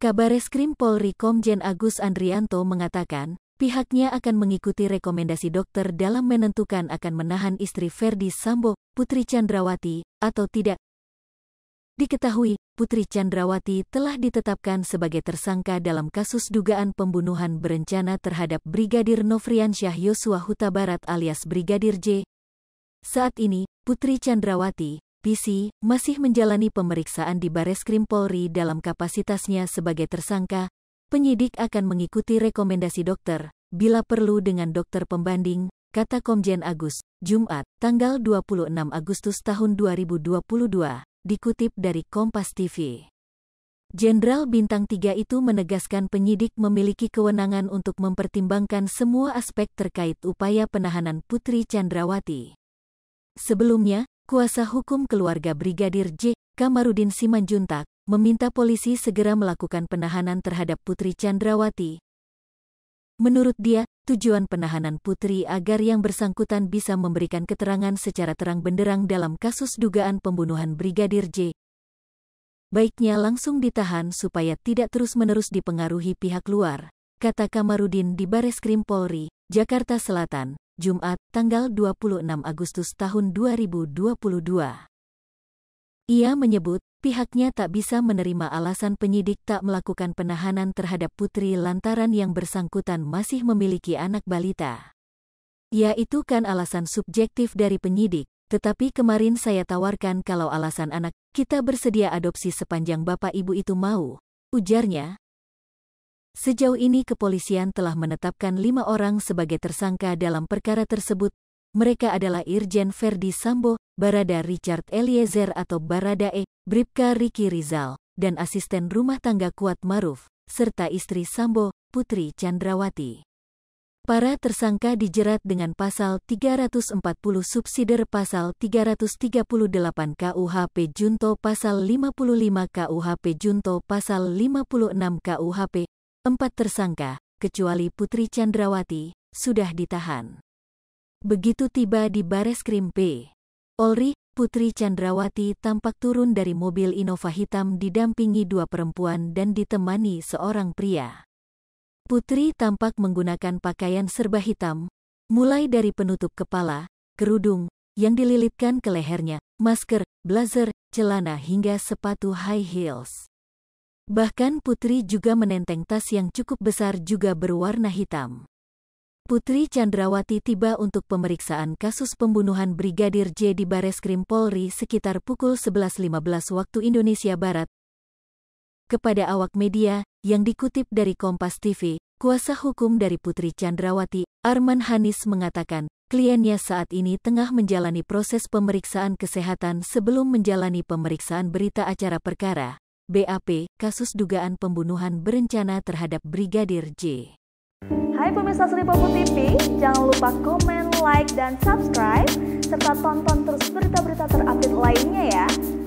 Kabar Kabareskrim Polri Komjen Agus Andrianto mengatakan, pihaknya akan mengikuti rekomendasi dokter dalam menentukan akan menahan istri Ferdi Sambo, Putri Chandrawati, atau tidak. Diketahui, Putri Chandrawati telah ditetapkan sebagai tersangka dalam kasus dugaan pembunuhan berencana terhadap Brigadir Nofriansyah Yosua Huta Barat alias Brigadir J. Saat ini, Putri Chandrawati, PC, masih menjalani pemeriksaan di Bareskrim Polri dalam kapasitasnya sebagai tersangka, penyidik akan mengikuti rekomendasi dokter, bila perlu dengan dokter pembanding, kata Komjen Agus, Jumat, tanggal 26 Agustus tahun 2022, dikutip dari Kompas TV. Jenderal Bintang 3 itu menegaskan penyidik memiliki kewenangan untuk mempertimbangkan semua aspek terkait upaya penahanan Putri Chandrawati. Sebelumnya, Kuasa hukum keluarga Brigadir J. Kamarudin Simanjuntak meminta polisi segera melakukan penahanan terhadap Putri Chandrawati. Menurut dia, tujuan penahanan Putri agar yang bersangkutan bisa memberikan keterangan secara terang benderang dalam kasus dugaan pembunuhan Brigadir J. Baiknya langsung ditahan supaya tidak terus-menerus dipengaruhi pihak luar, kata Kamarudin di Bareskrim Polri, Jakarta Selatan, Jumat, tanggal 26 Agustus tahun 2022. Ia menyebut pihaknya tak bisa menerima alasan penyidik tak melakukan penahanan terhadap putri lantaran yang bersangkutan masih memiliki anak balita. Ya itu kan alasan subjektif dari penyidik, tetapi kemarin saya tawarkan kalau alasan anak, kita bersedia adopsi sepanjang bapak ibu itu mau, ujarnya, Sejauh ini kepolisian telah menetapkan lima orang sebagai tersangka dalam perkara tersebut. Mereka adalah Irjen Ferdi Sambo, Barada Richard Eliezer atau Barada E, Bripka Riki Rizal, dan asisten rumah tangga Kuat Maruf, serta istri Sambo, Putri Chandrawati. Para tersangka dijerat dengan pasal 340 subsider pasal 338 KUHP Junto pasal 55 KUHP Junto pasal 56 KUHP Empat tersangka, kecuali Putri Chandrawati, sudah ditahan. Begitu tiba di Bares Krim P. Polri, Putri Chandrawati tampak turun dari mobil Innova hitam didampingi dua perempuan dan ditemani seorang pria. Putri tampak menggunakan pakaian serba hitam, mulai dari penutup kepala, kerudung, yang dililitkan ke lehernya, masker, blazer, celana hingga sepatu high heels. Bahkan Putri juga menenteng tas yang cukup besar juga berwarna hitam. Putri Chandrawati tiba untuk pemeriksaan kasus pembunuhan Brigadir J di Bareskrim Polri sekitar pukul 11.15 waktu Indonesia Barat. Kepada awak media, yang dikutip dari Kompas TV, kuasa hukum dari Putri Chandrawati, Arman Hanis mengatakan, kliennya saat ini tengah menjalani proses pemeriksaan kesehatan sebelum menjalani pemeriksaan berita acara perkara. BAP, kasus dugaan pembunuhan berencana terhadap Brigadir J. Hai pemirsa Seripopo TV, jangan lupa komen, like, dan subscribe, serta tonton terus berita-berita terupdate lainnya ya.